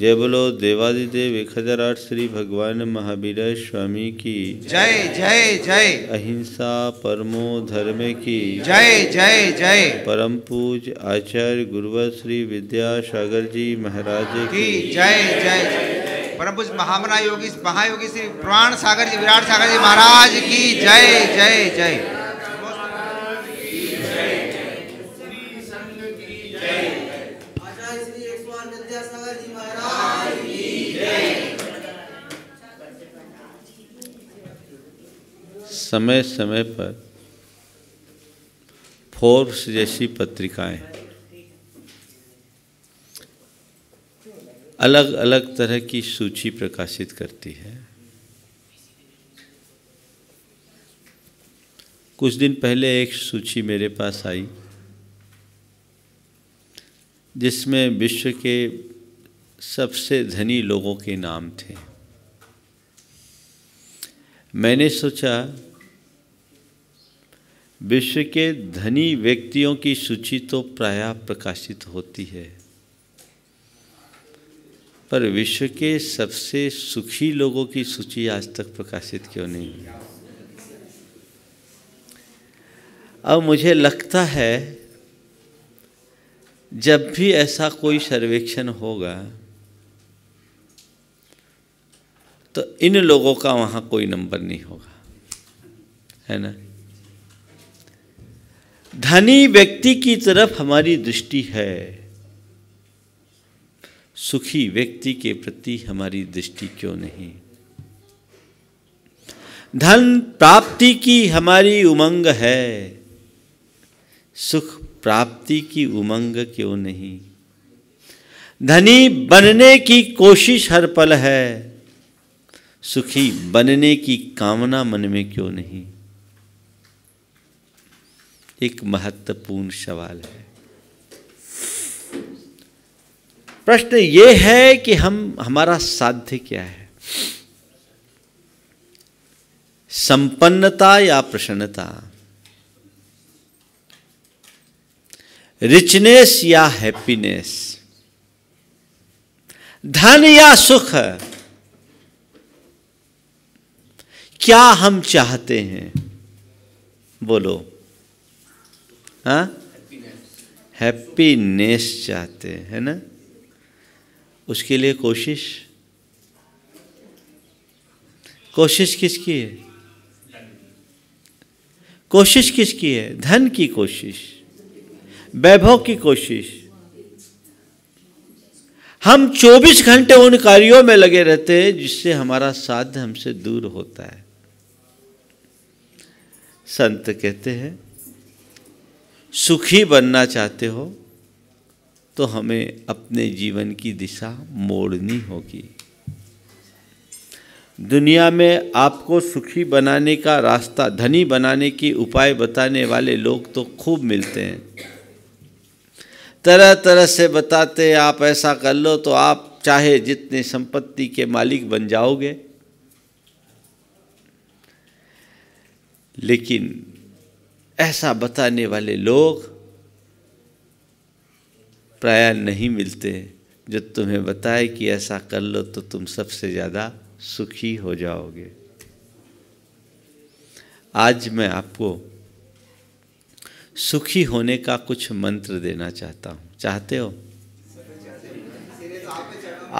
जय बोलो देवादिदेव एक हजार आठ श्री भगवान महावीर स्वामी की जय जय जय अहिंसा परमो धर्म की जय जय जय परम पूज आचार्य गुरुवर श्री विद्यासागर जी महाराज की जय जय परम पूज महामना योगी महायोगी श्री पुराण सागर जी विराट सागर जी महाराज की जय जय जय समय समय पर फोर्ब्स जैसी पत्रिकाएं अलग अलग तरह की सूची प्रकाशित करती है कुछ दिन पहले एक सूची मेरे पास आई जिसमें विश्व के सबसे धनी लोगों के नाम थे मैंने सोचा विश्व के धनी व्यक्तियों की सूची तो प्रायः प्रकाशित होती है पर विश्व के सबसे सुखी लोगों की सूची आज तक प्रकाशित क्यों नहीं हुई अब मुझे लगता है जब भी ऐसा कोई सर्वेक्षण होगा तो इन लोगों का वहाँ कोई नंबर नहीं होगा है ना धनी व्यक्ति की तरफ हमारी दृष्टि है सुखी व्यक्ति के प्रति हमारी दृष्टि क्यों नहीं धन प्राप्ति की हमारी उमंग है सुख प्राप्ति की उमंग क्यों नहीं धनी बनने की कोशिश हर पल है सुखी बनने की कामना मन में क्यों नहीं एक महत्वपूर्ण सवाल है प्रश्न ये है कि हम हमारा साध्य क्या है संपन्नता या प्रसन्नता रिचनेस या हैप्पीनेस धन या सुख क्या हम चाहते हैं बोलो हैप्पीनेस हाँ? चाहते हैं है ना उसके लिए कोशिश कोशिश किसकी है कोशिश किसकी है धन की कोशिश वैभव की कोशिश हम 24 घंटे उन कार्यों में लगे रहते हैं जिससे हमारा साध हमसे दूर होता है संत कहते हैं सुखी बनना चाहते हो तो हमें अपने जीवन की दिशा मोड़नी होगी दुनिया में आपको सुखी बनाने का रास्ता धनी बनाने की उपाय बताने वाले लोग तो खूब मिलते हैं तरह तरह से बताते आप ऐसा कर लो तो आप चाहे जितने संपत्ति के मालिक बन जाओगे लेकिन ऐसा बताने वाले लोग प्राय नहीं मिलते जो तुम्हें बताए कि ऐसा कर लो तो तुम सबसे ज़्यादा सुखी हो जाओगे आज मैं आपको सुखी होने का कुछ मंत्र देना चाहता हूँ चाहते हो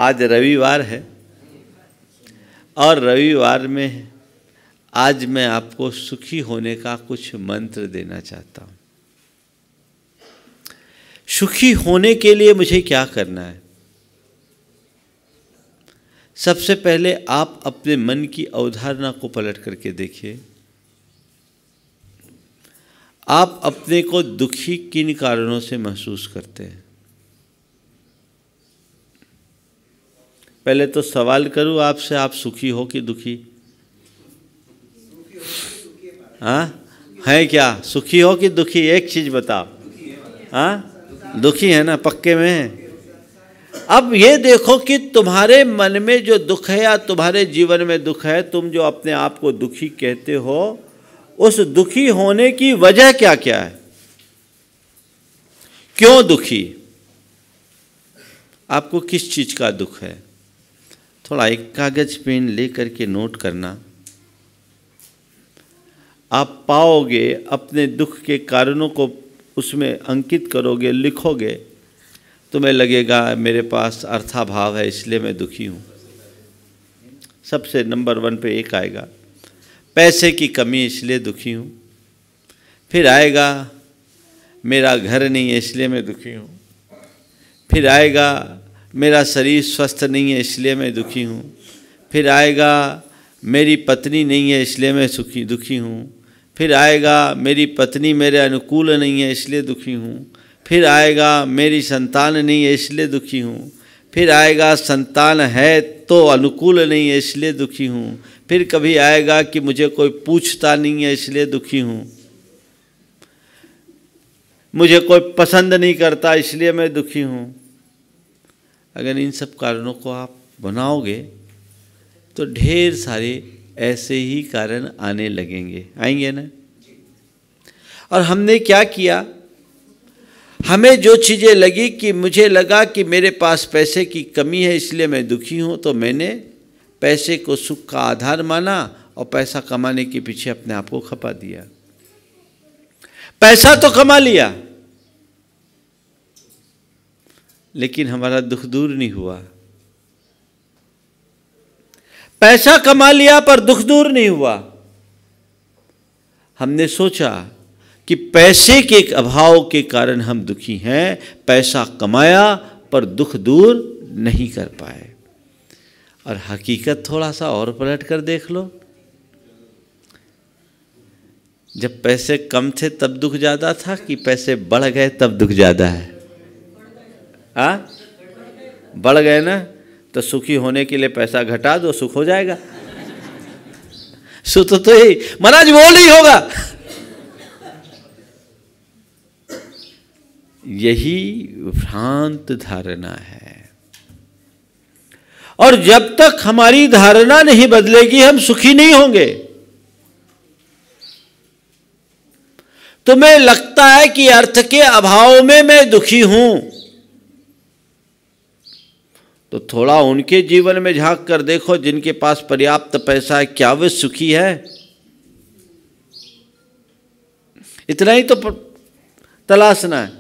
आज रविवार है और रविवार में आज मैं आपको सुखी होने का कुछ मंत्र देना चाहता हूं सुखी होने के लिए मुझे क्या करना है सबसे पहले आप अपने मन की अवधारणा को पलट करके देखिए आप अपने को दुखी किन कारणों से महसूस करते हैं पहले तो सवाल करूं आपसे आप सुखी हो कि दुखी हाँ है क्या सुखी हो कि दुखी एक चीज बताओ हाँ दुखी है ना पक्के में है अब ये देखो कि तुम्हारे मन में जो दुख है या तुम्हारे जीवन में दुख है तुम जो अपने आप को दुखी कहते हो उस दुखी होने की वजह क्या क्या है क्यों दुखी आपको किस चीज़ का दुख है थोड़ा एक कागज पेन ले करके नोट करना आप पाओगे अपने दुख के कारणों को उसमें अंकित करोगे लिखोगे तुम्हें लगेगा मेरे पास अर्थाभाव है इसलिए मैं दुखी हूँ सबसे नंबर वन पे एक आएगा पैसे की कमी इसलिए दुखी हूँ फिर आएगा मेरा घर नहीं है इसलिए मैं दुखी हूँ फिर आएगा मेरा शरीर स्वस्थ नहीं है इसलिए मैं दुखी हूँ फिर आएगा मेरी पत्नी नहीं है इसलिए मैं सुखी दुखी हूँ फिर आएगा मेरी पत्नी मेरे अनुकूल नहीं है इसलिए दुखी हूँ फिर आएगा मेरी संतान नहीं है इसलिए दुखी हूँ फिर आएगा संतान है तो अनुकूल नहीं है इसलिए दुखी हूँ फिर कभी आएगा कि मुझे कोई पूछता नहीं है इसलिए दुखी हूँ मुझे कोई पसंद नहीं करता इसलिए मैं दुखी हूँ अगर इन सब कारणों को आप बनाओगे तो ढेर सारे ऐसे ही कारण आने लगेंगे आएंगे ना और हमने क्या किया हमें जो चीज़ें लगी कि मुझे लगा कि मेरे पास पैसे की कमी है इसलिए मैं दुखी हूँ तो मैंने पैसे को सुख का आधार माना और पैसा कमाने के पीछे अपने आप को खपा दिया पैसा तो कमा लिया लेकिन हमारा दुख दूर नहीं हुआ पैसा कमा लिया पर दुख दूर नहीं हुआ हमने सोचा कि पैसे के अभाव के कारण हम दुखी हैं पैसा कमाया पर दुख दूर नहीं कर पाए और हकीकत थोड़ा सा और पलट कर देख लो जब पैसे कम थे तब दुख ज़्यादा था कि पैसे बढ़ गए तब दुख ज़्यादा है आ? हाँ? बढ़ गए ना तो सुखी होने के लिए पैसा घटा दो सुख हो जाएगा सुत तो ही महाराज वो नहीं होगा यही भ्रांत धारणा है और जब तक हमारी धारणा नहीं बदलेगी हम सुखी नहीं होंगे तुम्हें लगता है कि अर्थ के अभाव में मैं दुखी हूं तो थोड़ा उनके जीवन में झांक कर देखो जिनके पास पर्याप्त पैसा है क्या वे सुखी है इतना ही तो तलाशना है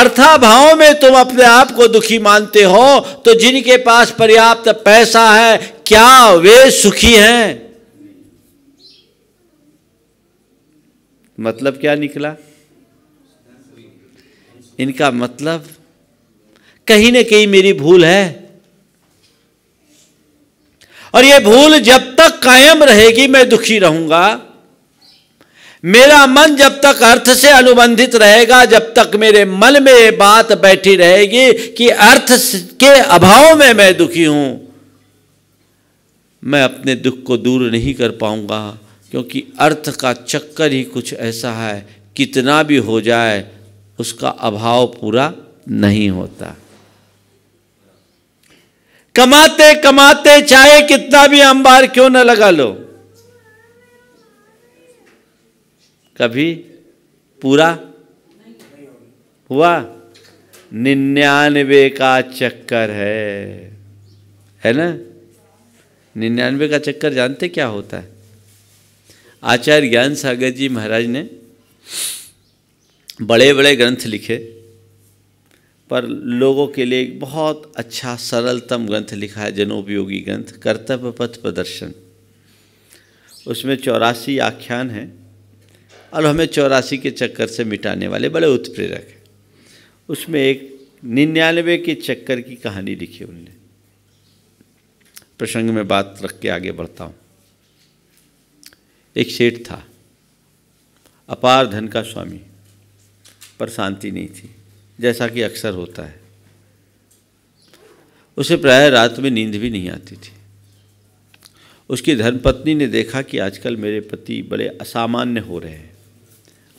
अर्थाभाव में तुम अपने आप को दुखी मानते हो तो जिनके पास पर्याप्त पैसा है क्या वे सुखी हैं मतलब क्या निकला इनका मतलब कहीं ना कहीं मेरी भूल है और यह भूल जब तक कायम रहेगी मैं दुखी रहूंगा मेरा मन जब तक अर्थ से अनुबंधित रहेगा जब तक मेरे मन में ये बात बैठी रहेगी कि अर्थ के अभाव में मैं दुखी हूं मैं अपने दुख को दूर नहीं कर पाऊंगा क्योंकि अर्थ का चक्कर ही कुछ ऐसा है कितना भी हो जाए उसका अभाव पूरा नहीं होता कमाते कमाते चाहे कितना भी अंबार क्यों ना लगा लो कभी पूरा हुआ निन्यानवे का चक्कर है है ना निन्यानवे का चक्कर जानते क्या होता है आचार्य ज्ञान सागर जी महाराज ने बड़े बड़े ग्रंथ लिखे पर लोगों के लिए एक बहुत अच्छा सरलतम ग्रंथ लिखा है जनोपयोगी ग्रंथ कर्तव्य पथ प्रदर्शन उसमें चौरासी आख्यान हैं और हमें चौरासी के चक्कर से मिटाने वाले बड़े उत्प्रेरक हैं उसमें एक निन्यानवे के चक्कर की कहानी लिखी उनने प्रसंग में बात रख के आगे बढ़ता हूँ एक सेठ था अपार धन का स्वामी पर शांति नहीं थी जैसा कि अक्सर होता है उसे प्राय रात में नींद भी नहीं आती थी उसकी धर्मपत्नी ने देखा कि आजकल मेरे पति बड़े असामान्य हो रहे हैं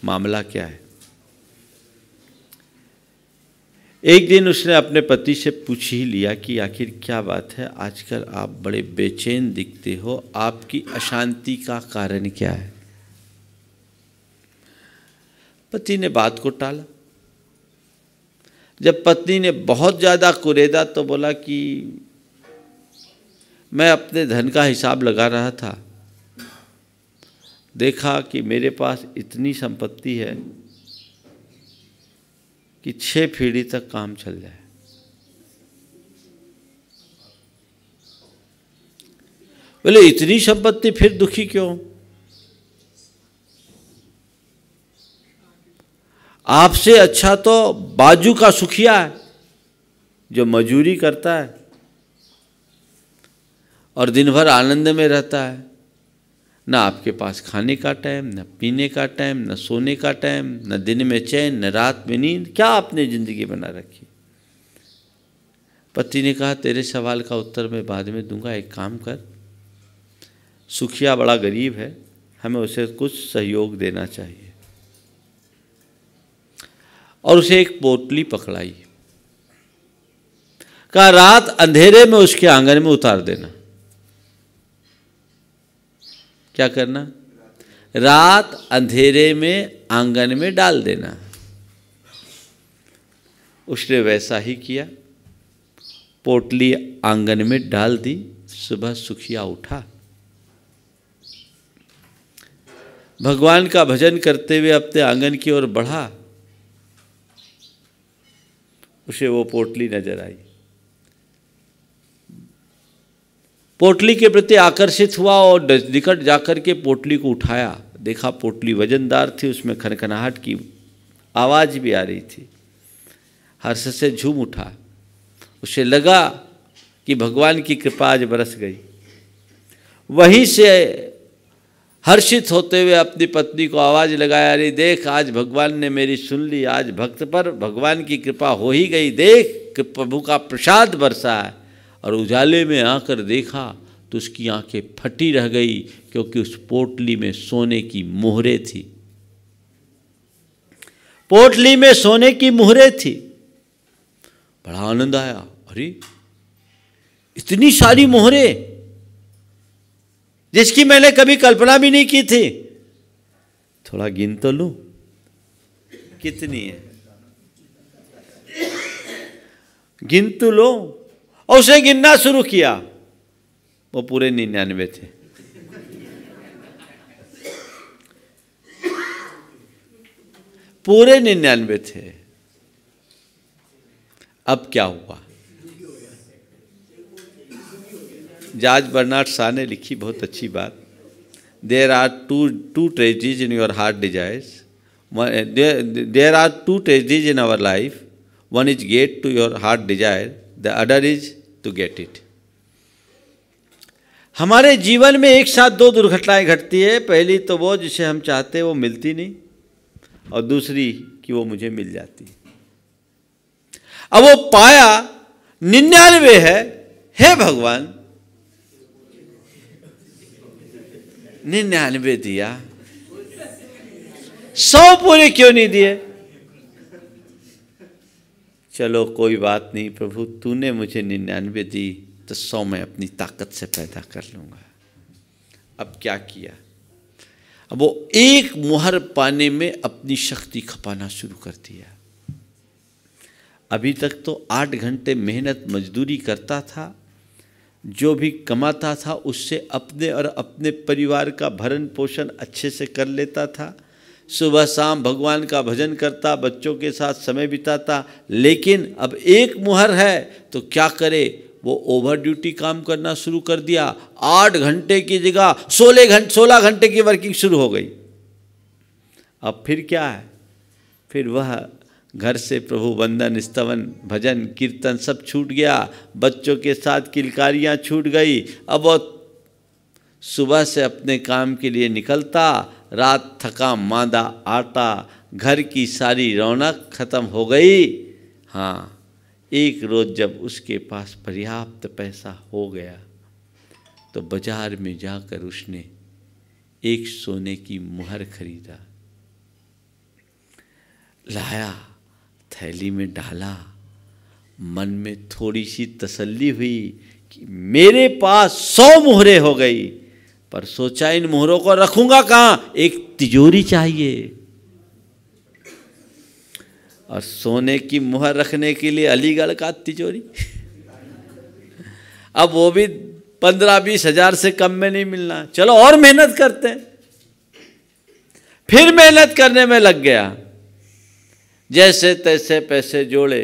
मामला क्या है एक दिन उसने अपने पति से पूछ ही लिया कि आखिर क्या बात है आजकल आप बड़े बेचैन दिखते हो आपकी अशांति का कारण क्या है पति ने बात को टाला जब पत्नी ने बहुत ज़्यादा कुरेदा तो बोला कि मैं अपने धन का हिसाब लगा रहा था देखा कि मेरे पास इतनी संपत्ति है कि छह पीढ़ी तक काम चल जाए बोले इतनी संपत्ति फिर दुखी क्यों आपसे अच्छा तो बाजू का सुखिया है जो मजूरी करता है और दिन भर आनंद में रहता है ना आपके पास खाने का टाइम न पीने का टाइम न सोने का टाइम न दिन में चैन न रात में नींद क्या आपने ज़िंदगी बना रखी पति ने कहा तेरे सवाल का उत्तर मैं बाद में दूंगा एक काम कर सुखिया बड़ा गरीब है हमें उसे कुछ सहयोग देना चाहिए और उसे एक पोटली पकड़ाई कहा रात अंधेरे में उसके आंगन में उतार देना क्या करना रात अंधेरे में आंगन में डाल देना उसने वैसा ही किया पोटली आंगन में डाल दी सुबह सुखिया उठा भगवान का भजन करते हुए अपने आंगन की ओर बढ़ा उसे वो पोटली नजर आई पोटली के प्रति आकर्षित हुआ और निकट जाकर के पोटली को उठाया देखा पोटली वजनदार थी उसमें खनखनाहट की आवाज़ भी आ रही थी हर्ष से झूम उठा उसे लगा कि भगवान की कृपा आज बरस गई वहीं से हर्षित होते हुए अपनी पत्नी को आवाज़ लगाया अरे देख आज भगवान ने मेरी सुन ली आज भक्त पर भगवान की कृपा हो ही गई देख कि प्रभु का प्रसाद बरसा है और उजाले में आकर देखा तो उसकी आंखें फटी रह गई क्योंकि उस पोटली में सोने की मोहरे थी पोटली में सोने की मोहरे थी बड़ा आनंद आया अरे इतनी सारी मोहरें जिसकी मैंने कभी कल्पना भी नहीं की थी थोड़ा गिन तो लू कितनी है गिन तो लो और उसे गिनना शुरू किया वो पूरे निन्यानवे थे पूरे निन्यानवे थे अब क्या हुआ जॉर्ज बर्नार्ड शाह ने लिखी बहुत अच्छी बात there are two two tragedies in your heart desires there are two tragedies in our life one is get to your heart desire the other is to get it हमारे जीवन में एक साथ दो दुर्घटनाएं घटती है पहली तो वो जिसे हम चाहते वो मिलती नहीं और दूसरी कि वो मुझे मिल जाती अब वो पाया निन्यानवे है हे भगवान निन्यानवे दिया सौ पूरे क्यों नहीं दिए चलो कोई बात नहीं प्रभु तूने मुझे निन्यानवे दी तो सौ मैं अपनी ताकत से पैदा कर लूंगा अब क्या किया अब वो एक मुहर पाने में अपनी शक्ति खपाना शुरू कर दिया अभी तक तो आठ घंटे मेहनत मजदूरी करता था जो भी कमाता था उससे अपने और अपने परिवार का भरण पोषण अच्छे से कर लेता था सुबह शाम भगवान का भजन करता बच्चों के साथ समय बिताता लेकिन अब एक मुहर है तो क्या करे वो ओवर ड्यूटी काम करना शुरू कर दिया आठ घंटे की जगह सोलह घंटे सोलह घंटे की वर्किंग शुरू हो गई अब फिर क्या है फिर वह घर से प्रभु वंदन स्तवन भजन कीर्तन सब छूट गया बच्चों के साथ किलकारियाँ छूट गई अब वो सुबह से अपने काम के लिए निकलता रात थका मादा आता घर की सारी रौनक खत्म हो गई हाँ एक रोज़ जब उसके पास पर्याप्त पैसा हो गया तो बाजार में जाकर उसने एक सोने की मुहर खरीदा लाया थैली में डाला मन में थोड़ी सी तसल्ली हुई कि मेरे पास सौ मोहरे हो गई पर सोचा इन मोहरों को रखूंगा कहाँ एक तिजोरी चाहिए और सोने की मुहर रखने के लिए अलीगढ़ का तिजोरी अब वो भी पंद्रह बीस हजार से कम में नहीं मिलना चलो और मेहनत करते हैं फिर मेहनत करने में लग गया जैसे तैसे पैसे जोड़े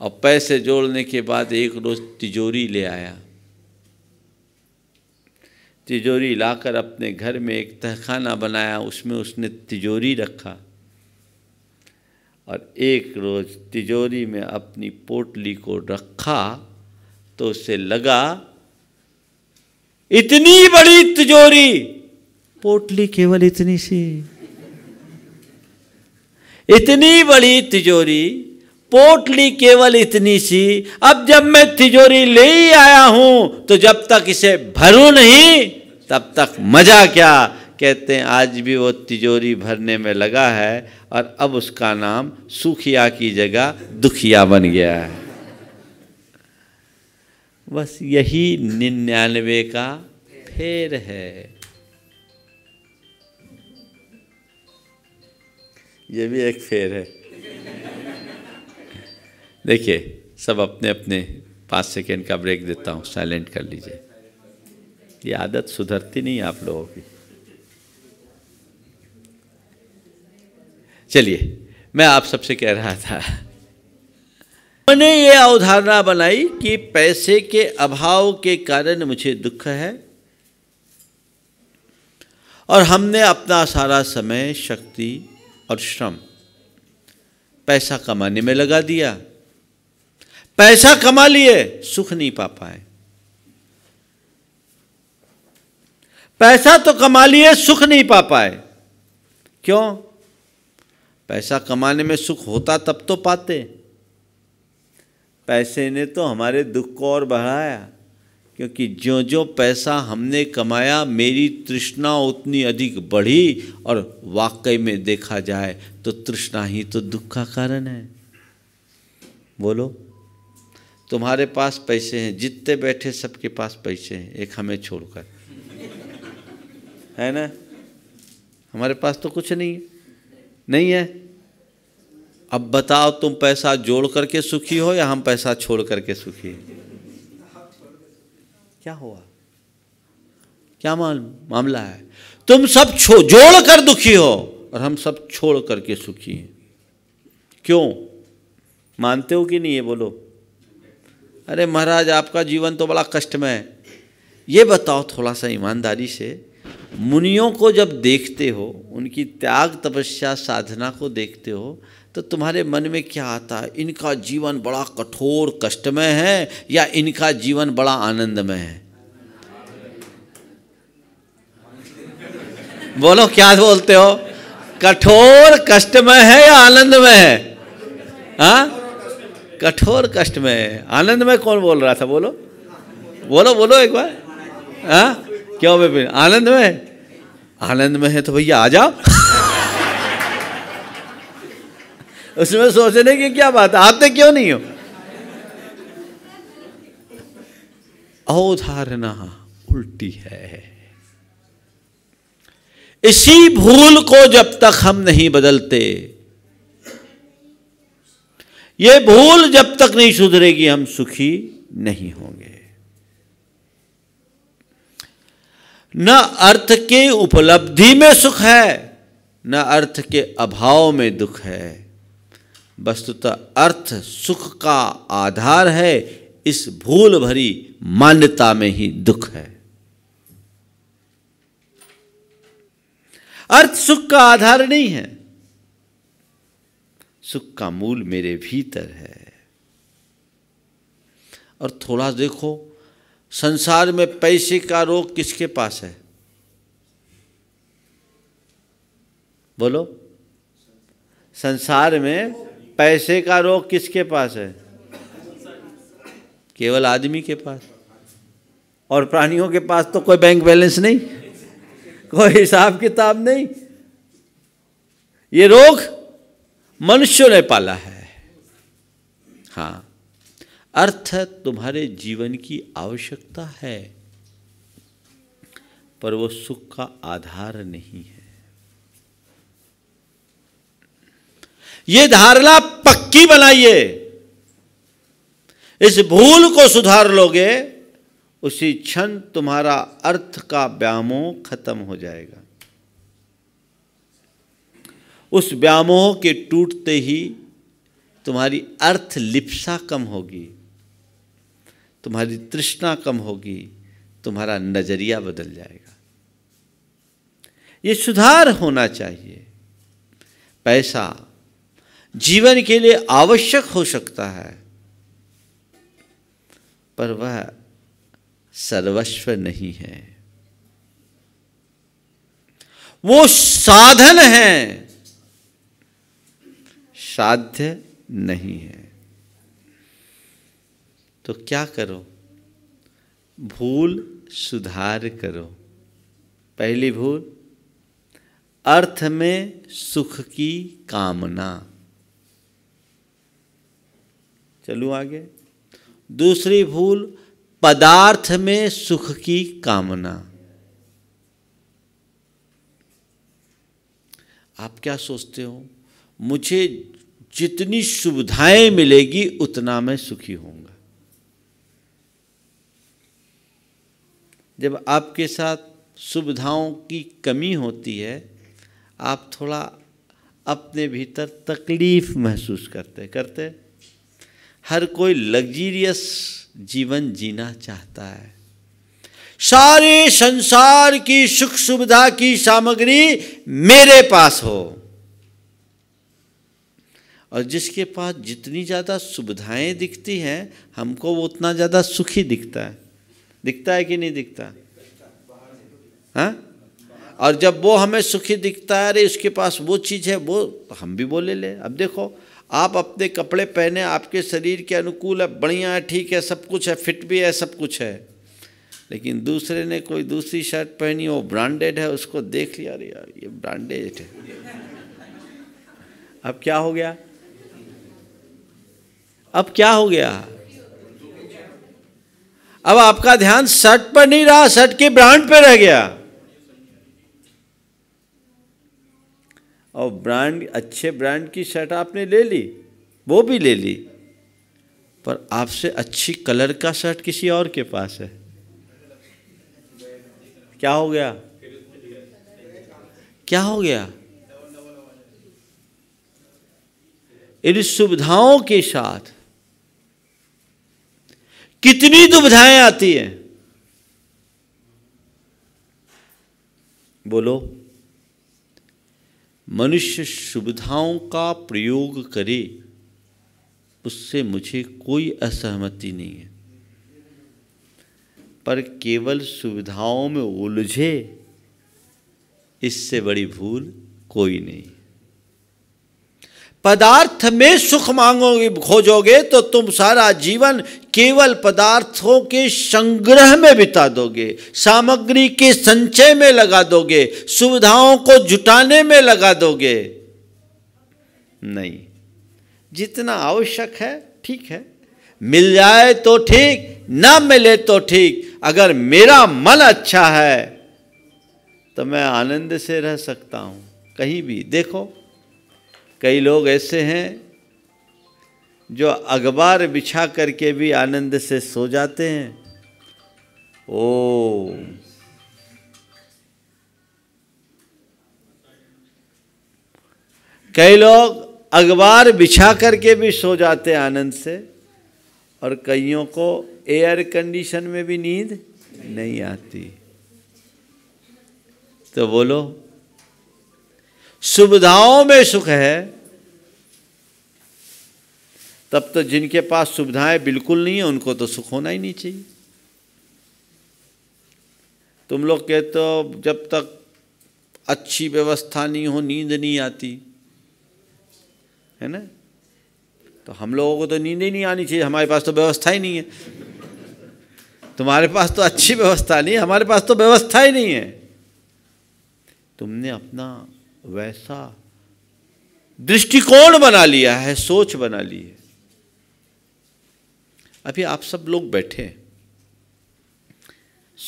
और पैसे जोड़ने के बाद एक रोज तिजोरी ले आया तिजोरी लाकर अपने घर में एक तहखाना बनाया उसमें उसने तिजोरी रखा और एक रोज तिजोरी में अपनी पोटली को रखा तो उसे लगा इतनी बड़ी तिजोरी पोटली केवल इतनी सी इतनी बड़ी तिजोरी पोटली केवल इतनी सी अब जब मैं तिजोरी ले ही आया हूं तो जब तक इसे भरू नहीं तब तक मजा क्या कहते हैं आज भी वो तिजोरी भरने में लगा है और अब उसका नाम सुखिया की जगह दुखिया बन गया है बस यही निन्यानवे का फेर है ये भी एक फेर है देखिए सब अपने अपने पाँच सेकेंड का ब्रेक देता हूँ साइलेंट कर लीजिए ये आदत सुधरती नहीं आप लोगों की चलिए मैं आप सबसे कह रहा था मैंने ये अवधारणा बनाई कि पैसे के अभाव के कारण मुझे दुख है और हमने अपना सारा समय शक्ति और श्रम पैसा कमाने में लगा दिया पैसा कमा लिए सुख नहीं पा पाए पैसा तो कमा लिए सुख नहीं पा पाए क्यों पैसा कमाने में सुख होता तब तो पाते पैसे ने तो हमारे दुख को और बढ़ाया क्योंकि जो जो पैसा हमने कमाया मेरी तृष्णा उतनी अधिक बढ़ी और वाकई में देखा जाए तो तृष्णा ही तो दुख का कारण है बोलो तुम्हारे पास पैसे हैं जितने बैठे सबके पास पैसे हैं एक हमें छोड़कर है ना हमारे पास तो कुछ नहीं है नहीं है अब बताओ तुम पैसा जोड़ करके सुखी हो या हम पैसा छोड़ करके सुखी हैं क्या हुआ क्या मामला है तुम सब छो जोड़ कर दुखी हो और हम सब छोड़ करके सुखी हैं क्यों मानते हो कि नहीं ये बोलो अरे महाराज आपका जीवन तो बड़ा कष्टमय है ये बताओ थोड़ा सा ईमानदारी से मुनियों को जब देखते हो उनकी त्याग तपस्या साधना को देखते हो तो तुम्हारे मन में क्या आता है इनका जीवन बड़ा कठोर कष्टमय है या इनका जीवन बड़ा आनंदमय है बोलो क्या बोलते हो कठोर कष्टमय है या आनंदमय है हाँ कठोर कष्टमय है आनंदमय कौन बोल रहा था बोलो बोलो बोलो एक बार हाँ क्यों बेपिन आनंद में आनंद में है तो भैया आ जाओ उसमें सोचने की क्या बात है आते क्यों नहीं हो अवधारणा उल्टी है इसी भूल को जब तक हम नहीं बदलते ये भूल जब तक नहीं सुधरेगी हम सुखी नहीं होंगे न अर्थ के उपलब्धि में सुख है न अर्थ के अभाव में दुख है वस्तुतः अर्थ सुख का आधार है इस भूल भरी मान्यता में ही दुख है अर्थ सुख का आधार नहीं है सुख का मूल मेरे भीतर है और थोड़ा देखो संसार में पैसे का रोग किसके पास है बोलो संसार में पैसे का रोग किसके पास है केवल आदमी के पास और प्राणियों के पास तो कोई बैंक बैलेंस नहीं कोई हिसाब किताब नहीं ये रोग मनुष्यों ने पाला है हाँ अर्थ तुम्हारे जीवन की आवश्यकता है पर वो सुख का आधार नहीं है ये धारणा पक्की बनाइए इस भूल को सुधार लोगे उसी क्षण तुम्हारा अर्थ का व्यामोह खत्म हो जाएगा उस व्यामोह के टूटते ही तुम्हारी अर्थ लिप्सा कम होगी तुम्हारी तृष्णा कम होगी तुम्हारा नजरिया बदल जाएगा ये सुधार होना चाहिए पैसा जीवन के लिए आवश्यक हो सकता है पर वह सर्वस्व नहीं है वो साधन है साध्य नहीं है तो क्या करो भूल सुधार करो पहली भूल अर्थ में सुख की कामना चलूँ आगे दूसरी भूल पदार्थ में सुख की कामना आप क्या सोचते हो मुझे जितनी सुविधाएं मिलेगी उतना मैं सुखी होऊंगा जब आपके साथ सुविधाओं की कमी होती है आप थोड़ा अपने भीतर तकलीफ महसूस करते करते हर कोई लग्जीरियस जीवन जीना चाहता है सारे संसार की सुख सुविधा की सामग्री मेरे पास हो और जिसके पास जितनी ज़्यादा सुविधाएं दिखती हैं हमको वो उतना ज़्यादा सुखी दिखता है दिखता है कि नहीं दिखता हाँ और जब वो हमें सुखी दिखता है अरे उसके पास वो चीज़ है वो तो हम भी बोले ले अब देखो आप अपने कपड़े पहने आपके शरीर के अनुकूल है बढ़िया है ठीक है सब कुछ है फिट भी है सब कुछ है लेकिन दूसरे ने कोई दूसरी शर्ट पहनी वो ब्रांडेड है उसको देख लिया अरे यार ये ब्रांडेड है अब क्या हो गया अब क्या हो गया अब आपका ध्यान शर्ट पर नहीं रहा शर्ट के ब्रांड पर रह गया और ब्रांड अच्छे ब्रांड की शर्ट आपने ले ली वो भी ले ली पर आपसे अच्छी कलर का शर्ट किसी और के पास है क्या हो गया क्या हो गया इन सुविधाओं के साथ कितनी दुविधाएं आती हैं बोलो मनुष्य सुविधाओं का प्रयोग करे उससे मुझे कोई असहमति नहीं है पर केवल सुविधाओं में उलझे इससे बड़ी भूल कोई नहीं पदार्थ में सुख मांगोगे खोजोगे तो तुम सारा जीवन केवल पदार्थों के संग्रह में बिता दोगे सामग्री के संचय में लगा दोगे सुविधाओं को जुटाने में लगा दोगे नहीं जितना आवश्यक है ठीक है मिल जाए तो ठीक ना मिले तो ठीक अगर मेरा मन अच्छा है तो मैं आनंद से रह सकता हूं कहीं भी देखो कई लोग ऐसे हैं जो अखबार बिछा करके भी आनंद से सो जाते हैं ओ कई लोग अखबार बिछा करके भी सो जाते हैं आनंद से और कईयों को एयर कंडीशन में भी नींद नहीं आती तो बोलो सुविधाओं में सुख है तब तो जिनके पास सुविधाएं बिल्कुल नहीं है उनको तो सुख होना ही नहीं चाहिए तुम लोग कहते हो जब तक अच्छी व्यवस्था नहीं हो नींद नहीं आती है ना तो हम लोगों को तो नींद ही नहीं आनी चाहिए हमारे पास तो व्यवस्था ही नहीं है तुम्हारे पास तो अच्छी व्यवस्था नहीं है हमारे पास तो व्यवस्था ही नहीं है तुमने अपना वैसा दृष्टिकोण बना लिया है सोच बना ली है अभी आप सब लोग बैठे हैं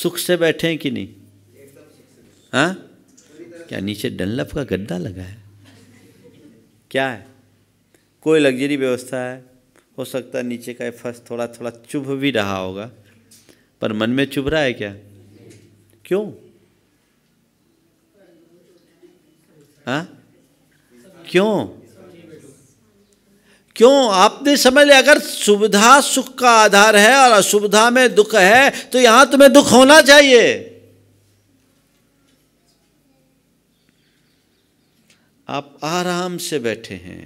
सुख से बैठे हैं कि नहीं हा? क्या नीचे डनलप का गद्दा लगा है क्या है कोई लग्जरी व्यवस्था है हो सकता है नीचे का फर्श थोड़ा थोड़ा चुभ भी रहा होगा पर मन में चुभ रहा है क्या क्यों हाँ क्यों क्यों आपने समझ लिया अगर सुविधा सुख का आधार है और असुविधा में दुख है तो यहां तुम्हें दुख होना चाहिए आप आराम से बैठे हैं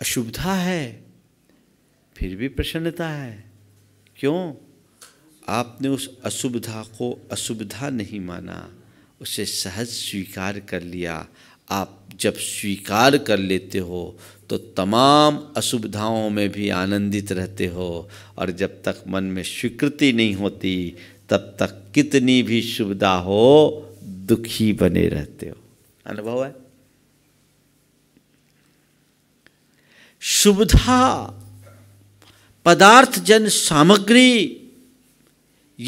अशुभता है फिर भी प्रसन्नता है क्यों आपने उस असुविधा को असुविधा नहीं माना उसे सहज स्वीकार कर लिया आप जब स्वीकार कर लेते हो तो तमाम असुविधाओं में भी आनंदित रहते हो और जब तक मन में स्वीकृति नहीं होती तब तक कितनी भी सुविधा हो दुखी बने रहते हो अनुभव है सुविधा पदार्थ जन सामग्री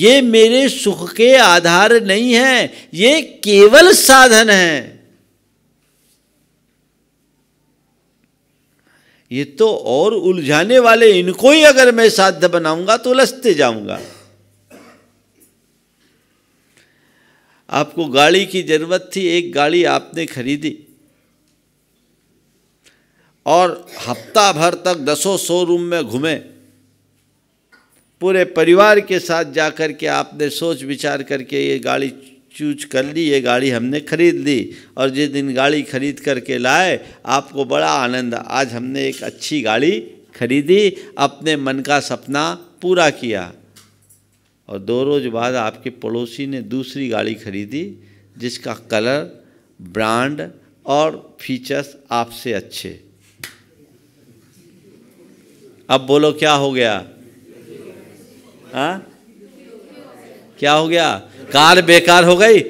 ये मेरे सुख के आधार नहीं है ये केवल साधन है ये तो और उलझाने वाले इनको ही अगर मैं साध्य बनाऊंगा तो उलझते जाऊंगा आपको गाड़ी की जरूरत थी एक गाड़ी आपने खरीदी और हफ्ता भर तक दसों शोरूम में घूमे पूरे परिवार के साथ जा कर के आपने सोच विचार करके ये गाड़ी चूज कर ली ये गाड़ी हमने खरीद ली और जिस दिन गाड़ी खरीद करके लाए आपको बड़ा आनंद आज हमने एक अच्छी गाड़ी खरीदी अपने मन का सपना पूरा किया और दो रोज बाद आपके पड़ोसी ने दूसरी गाड़ी खरीदी जिसका कलर ब्रांड और फीचर्स आपसे अच्छे अब बोलो क्या हो गया आ? हाँ? क्या हो गया कार बेकार हो गई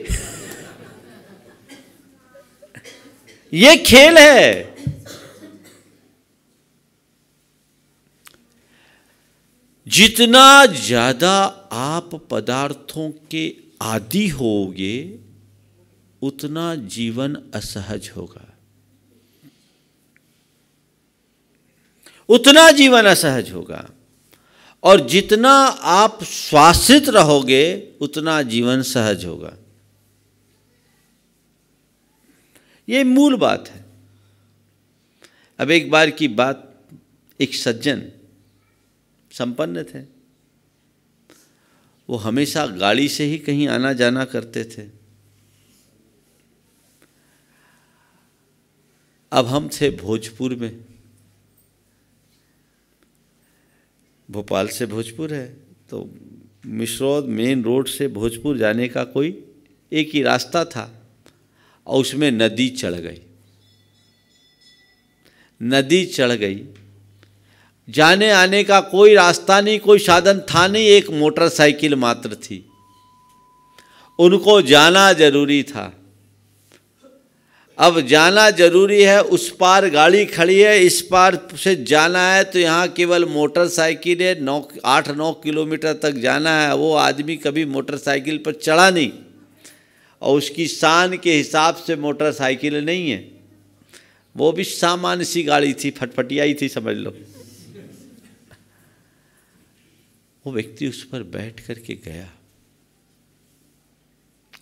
ये खेल है जितना ज्यादा आप पदार्थों के आदि होगे उतना जीवन असहज होगा उतना जीवन असहज होगा और जितना आप श्वासित रहोगे उतना जीवन सहज होगा ये मूल बात है अब एक बार की बात एक सज्जन संपन्न थे वो हमेशा गाड़ी से ही कहीं आना जाना करते थे अब हम थे भोजपुर में भोपाल से भोजपुर है तो मिश्रौद मेन रोड से भोजपुर जाने का कोई एक ही रास्ता था और उसमें नदी चढ़ गई नदी चढ़ गई जाने आने का कोई रास्ता नहीं कोई साधन था नहीं एक मोटरसाइकिल मात्र थी उनको जाना जरूरी था अब जाना जरूरी है उस पार गाड़ी खड़ी है इस पार से जाना है तो यहाँ केवल मोटरसाइकिल है नौ आठ नौ किलोमीटर तक जाना है वो आदमी कभी मोटरसाइकिल पर चढ़ा नहीं और उसकी शान के हिसाब से मोटरसाइकिल नहीं है वो भी सामान्य सी गाड़ी थी फटफटियाई थी समझ लो वो व्यक्ति उस पर बैठ करके गया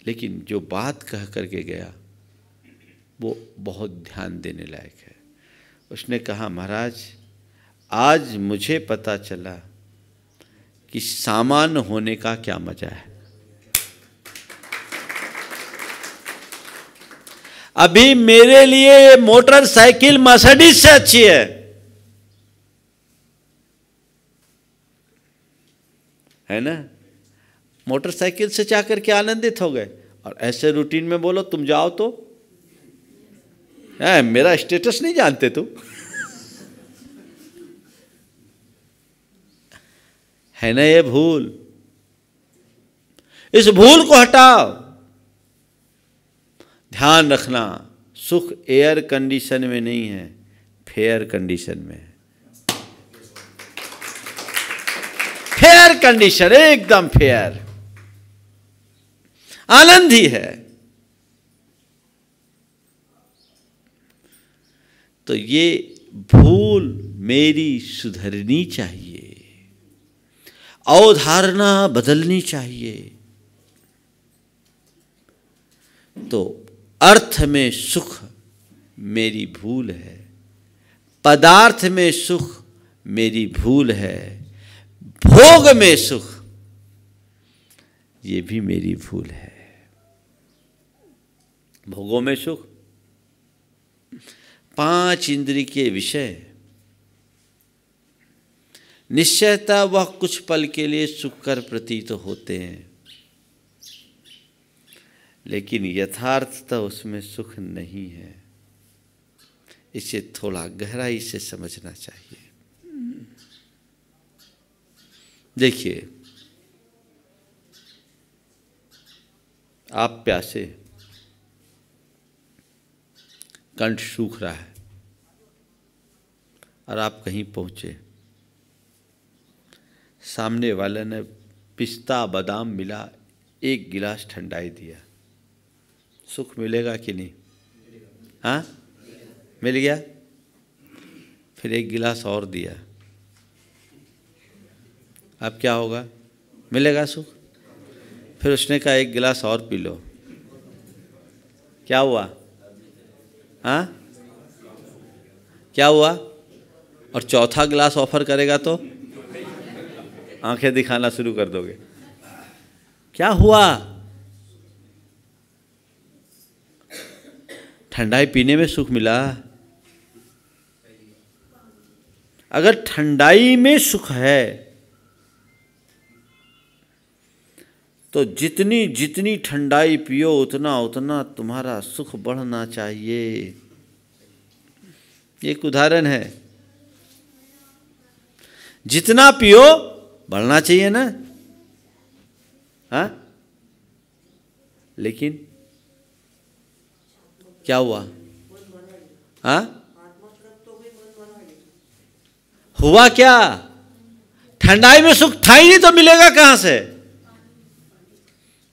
लेकिन जो बात कह करके गया वो बहुत ध्यान देने लायक है उसने कहा महाराज आज मुझे पता चला कि सामान होने का क्या मजा है अभी मेरे लिए मोटरसाइकिल मर्सिडीज से अच्छी है है ना मोटरसाइकिल से जाकर के आनंदित हो गए और ऐसे रूटीन में बोलो तुम जाओ तो है मेरा स्टेटस नहीं जानते तू है ना ये भूल इस भूल को हटाओ ध्यान रखना सुख एयर कंडीशन में नहीं है फेयर कंडीशन में है फेयर कंडीशन एकदम फेयर आनंद ही है तो ये भूल मेरी सुधरनी चाहिए अवधारणा बदलनी चाहिए तो अर्थ में सुख मेरी भूल है पदार्थ में सुख मेरी भूल है भोग में सुख ये भी मेरी भूल है भोगों में सुख पांच इंद्री के विषय निश्चयता वह कुछ पल के लिए सुखकर प्रतीत होते हैं लेकिन यथार्थता तो उसमें सुख नहीं है इसे थोड़ा गहराई से समझना चाहिए देखिए आप प्यासे कंठ सूख रहा है और आप कहीं पहुँचे सामने वाले ने पिस्ता बादाम मिला एक गिलास ठंडाई दिया सुख मिलेगा कि नहीं हाँ मिल गया फिर एक गिलास और दिया अब क्या होगा मिलेगा सुख फिर उसने कहा एक गिलास और पी लो क्या हुआ हाँ क्या हुआ और चौथा गिलास ऑफर करेगा तो आंखें दिखाना शुरू कर दोगे क्या हुआ ठंडाई पीने में सुख मिला अगर ठंडाई में सुख है तो जितनी जितनी ठंडाई पियो उतना उतना तुम्हारा सुख बढ़ना चाहिए एक उदाहरण है जितना पियो बढ़ना चाहिए ना हा? लेकिन क्या हुआ हा? हुआ क्या ठंडाई में सुख था ही नहीं तो मिलेगा कहां से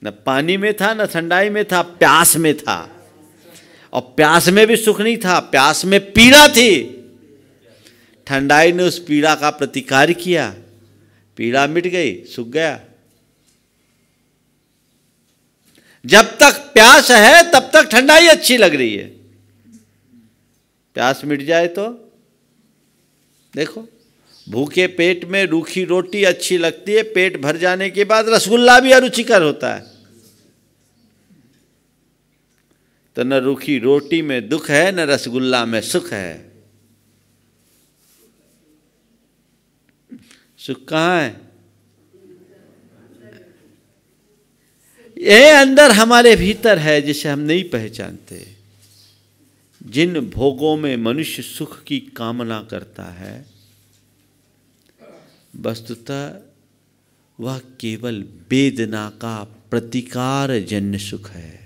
न पानी में था न ठंडाई में था प्यास में था और प्यास में भी सुख नहीं था प्यास में पीड़ा थी ठंडाई ने उस पीड़ा का प्रतिकार किया पीड़ा मिट गई सूख गया जब तक प्यास है तब तक ठंडाई अच्छी लग रही है प्यास मिट जाए तो देखो भूखे पेट में रूखी रोटी अच्छी लगती है पेट भर जाने के बाद रसगुल्ला भी अरुचिकर होता है तो न रूखी रोटी में दुख है न रसगुल्ला में सुख है सुख कहाँ है ये अंदर हमारे भीतर है जिसे हम नहीं पहचानते जिन भोगों में मनुष्य सुख की कामना करता है वस्तुतः वह केवल वेदना का प्रतिकार जन्य सुख है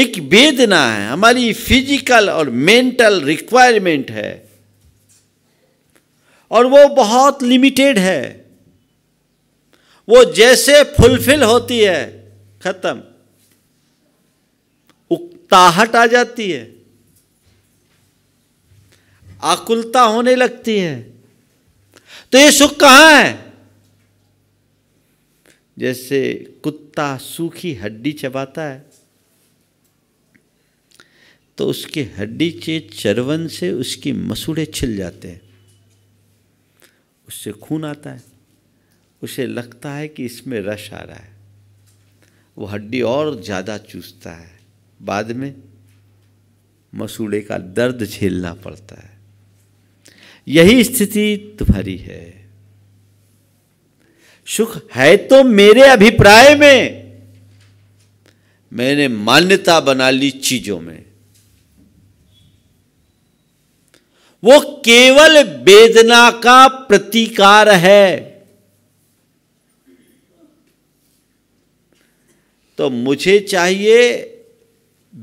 एक वेदना है हमारी फिजिकल और मेंटल रिक्वायरमेंट है और वो बहुत लिमिटेड है वो जैसे फुलफिल होती है खत्म उकताहट आ जाती है आकुलता होने लगती है तो ये सुख कहाँ है जैसे कुत्ता सूखी हड्डी चबाता है तो उसकी हड्डी के चरवन से उसकी मसूड़े छिल जाते हैं उससे खून आता है उसे लगता है कि इसमें रश आ रहा है वो हड्डी और ज़्यादा चूसता है बाद में मसूड़े का दर्द झेलना पड़ता है यही स्थिति तुम्हारी है सुख है तो मेरे अभिप्राय में मैंने मान्यता बना ली चीजों में वो केवल वेदना का प्रतिकार है तो मुझे चाहिए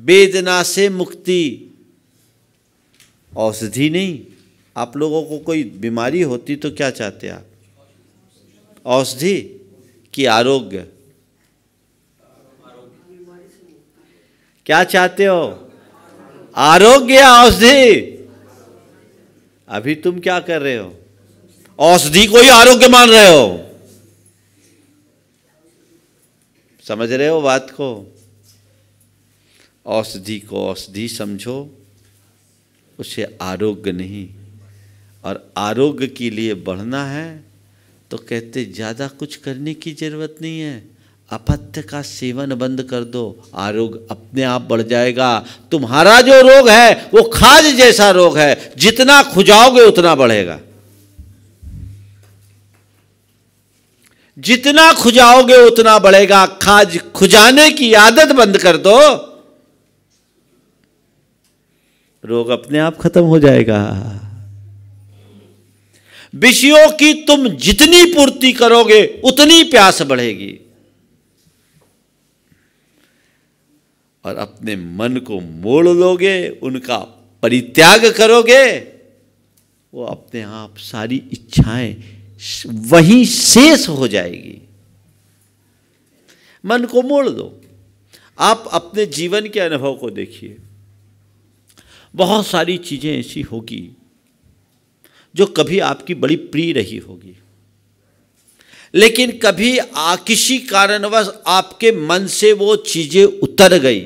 वेदना से मुक्ति औषधि नहीं आप लोगों को कोई बीमारी होती तो क्या चाहते आप औषधि कि आरोग्य क्या चाहते हो आरोग्य औषधि अभी तुम क्या कर रहे हो औषधि को ही आरोग्य मान रहे हो समझ रहे हो बात को औषधि को औषधि समझो उसे आरोग्य नहीं और आरोग्य के लिए बढ़ना है तो कहते ज़्यादा कुछ करने की ज़रूरत नहीं है अपथ्य का सेवन बंद कर दो आरोग्य अपने आप बढ़ जाएगा तुम्हारा जो रोग है वो खाज जैसा रोग है जितना खुजाओगे उतना बढ़ेगा जितना खुजाओगे उतना बढ़ेगा खाज खुजाने की आदत बंद कर दो रोग अपने आप खत्म हो जाएगा विषयों की तुम जितनी पूर्ति करोगे उतनी प्यास बढ़ेगी और अपने मन को मोड़ लोगे उनका परित्याग करोगे वो अपने आप सारी इच्छाएं वहीं शेष हो जाएगी मन को मोड़ दो आप अपने जीवन के अनुभव को देखिए बहुत सारी चीज़ें ऐसी होगी जो कभी आपकी बड़ी प्रिय रही होगी लेकिन कभी आ, किसी कारणवश आपके मन से वो चीज़ें उतर गई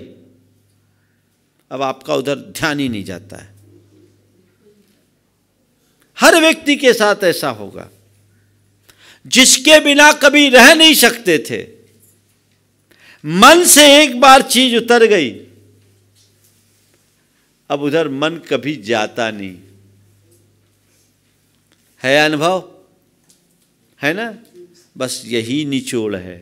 अब आपका उधर ध्यान ही नहीं जाता है हर व्यक्ति के साथ ऐसा होगा जिसके बिना कभी रह नहीं सकते थे मन से एक बार चीज उतर गई अब उधर मन कभी जाता नहीं है अनुभव है ना बस यही निचोड़ है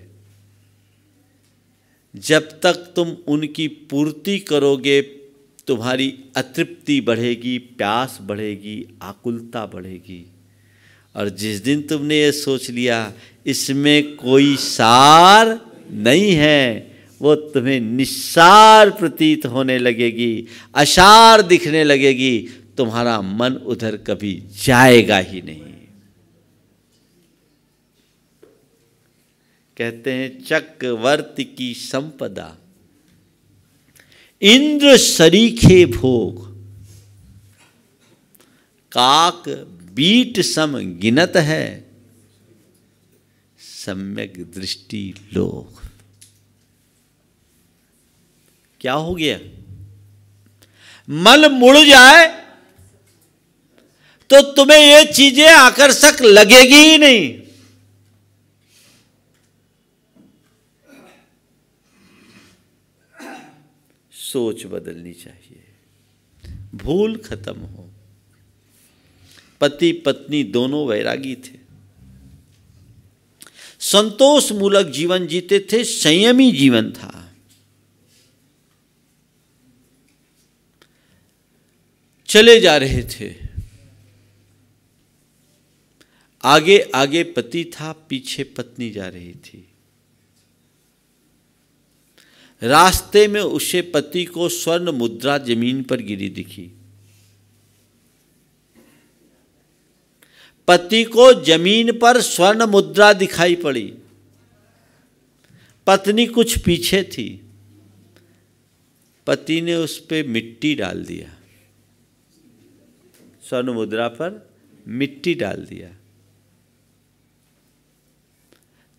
जब तक तुम उनकी पूर्ति करोगे तुम्हारी अतृप्ति बढ़ेगी प्यास बढ़ेगी आकुलता बढ़ेगी और जिस दिन तुमने ये सोच लिया इसमें कोई सार नहीं है वो तुम्हें निस्सार प्रतीत होने लगेगी असार दिखने लगेगी तुम्हारा मन उधर कभी जाएगा ही नहीं कहते हैं चक्रवर्त की संपदा इंद्र सरीखे भोग काक बीट सम गिनत है सम्यक दृष्टि लोग क्या हो गया मल मुड़ जाए तो तुम्हें ये चीजें आकर्षक लगेगी ही नहीं सोच बदलनी चाहिए भूल खत्म हो पति पत्नी दोनों वैरागी थे संतोष मूलक जीवन जीते थे संयमी जीवन था चले जा रहे थे आगे आगे पति था पीछे पत्नी जा रही थी रास्ते में उसे पति को स्वर्ण मुद्रा जमीन पर गिरी दिखी पति को जमीन पर स्वर्ण मुद्रा दिखाई पड़ी पत्नी कुछ पीछे थी पति ने उस पर मिट्टी डाल दिया स्वर्ण मुद्रा पर मिट्टी डाल दिया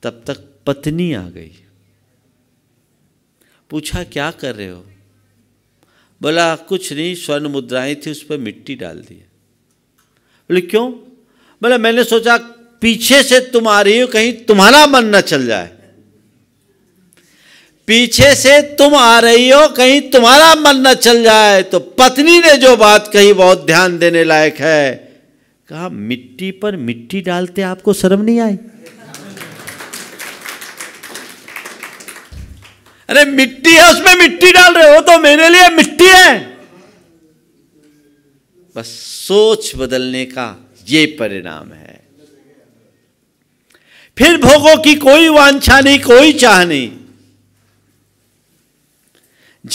तब तक पत्नी आ गई पूछा क्या कर रहे हो बोला कुछ नहीं स्वर्ण मुद्राएं थी उस पर मिट्टी डाल दी बोले क्यों बोला मैंने सोचा पीछे से तुम आ रही हो कहीं तुम्हारा मन न चल जाए पीछे से तुम आ रही हो कहीं तुम्हारा मन न चल जाए तो पत्नी ने जो बात कही बहुत ध्यान देने लायक है कहा मिट्टी पर मिट्टी डालते आपको शर्म नहीं आई अरे मिट्टी है उसमें मिट्टी डाल रहे हो तो मेरे लिए मिट्टी है बस सोच बदलने का ये परिणाम है फिर भोगों की कोई वांछा नहीं कोई चाह नहीं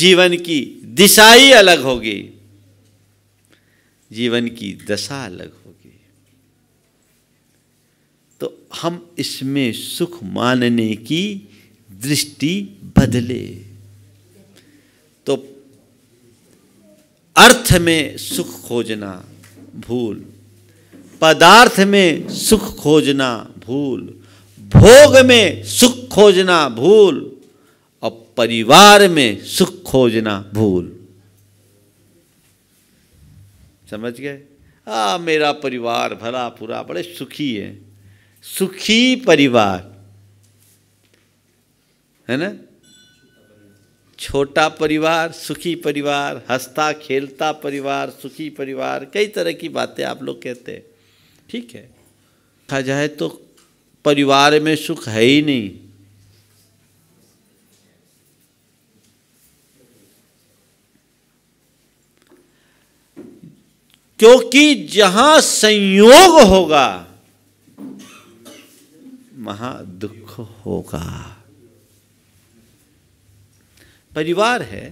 जीवन की दिशा ही अलग होगी जीवन की दशा अलग होगी तो हम इसमें सुख मानने की दृष्टि बदले तो अर्थ में सुख खोजना भूल पदार्थ में सुख खोजना भूल भोग में सुख खोजना भूल और परिवार में सुख खोजना भूल समझ गए आ हाँ, मेरा परिवार भला पूरा बड़े सुखी है सुखी परिवार है ना छोटा परिवार सुखी परिवार हंसता खेलता परिवार सुखी परिवार कई तरह की बातें आप लोग कहते हैं ठीक है कहा जाए तो परिवार में सुख है ही नहीं क्योंकि जहां संयोग होगा वहां दुख होगा परिवार है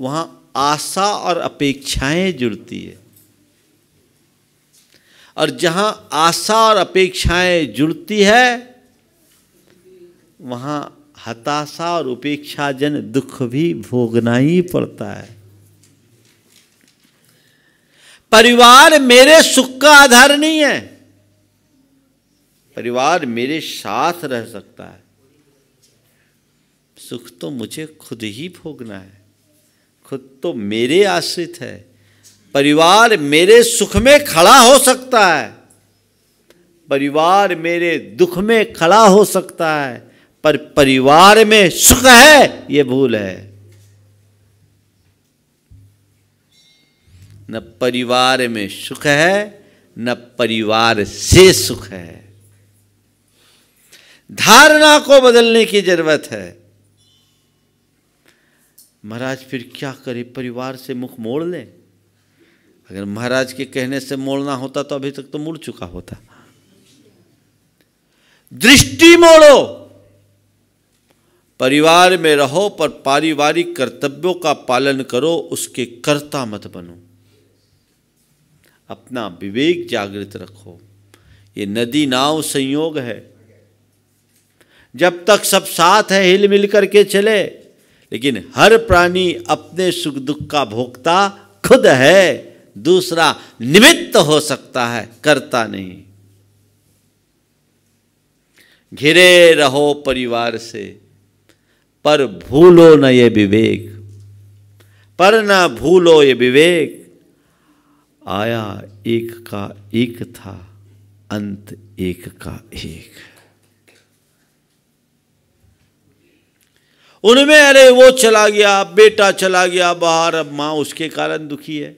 वहाँ आशा और अपेक्षाएं जुड़ती है और जहाँ आशा और अपेक्षाएं जुड़ती है वहाँ हताशा और उपेक्षाजन दुख भी भोगना ही पड़ता है परिवार मेरे सुख का आधार नहीं है परिवार मेरे साथ रह सकता है सुख तो मुझे खुद ही भोगना है खुद तो मेरे आश्रित है परिवार मेरे सुख में खड़ा हो सकता है परिवार मेरे दुख में खड़ा हो सकता है पर परिवार में सुख है ये भूल है न परिवार में सुख है न परिवार से सुख है धारणा को बदलने की जरूरत है महाराज फिर क्या करे परिवार से मुख मोड़ ले अगर महाराज के कहने से मोड़ना होता तो अभी तक तो मुड़ चुका होता दृष्टि मोड़ो परिवार में रहो पर पारिवारिक कर्तव्यों का पालन करो उसके कर्ता मत बनो अपना विवेक जागृत रखो ये नदी नाव संयोग है जब तक सब साथ है हिल मिल करके चले लेकिन हर प्राणी अपने सुख दुख का भोगता खुद है दूसरा निमित्त हो सकता है करता नहीं घिरे रहो परिवार से पर भूलो न ये विवेक पर न भूलो ये विवेक आया एक का एक था अंत एक का एक है उनमें अरे वो चला गया बेटा चला गया बाहर अब मां उसके कारण दुखी है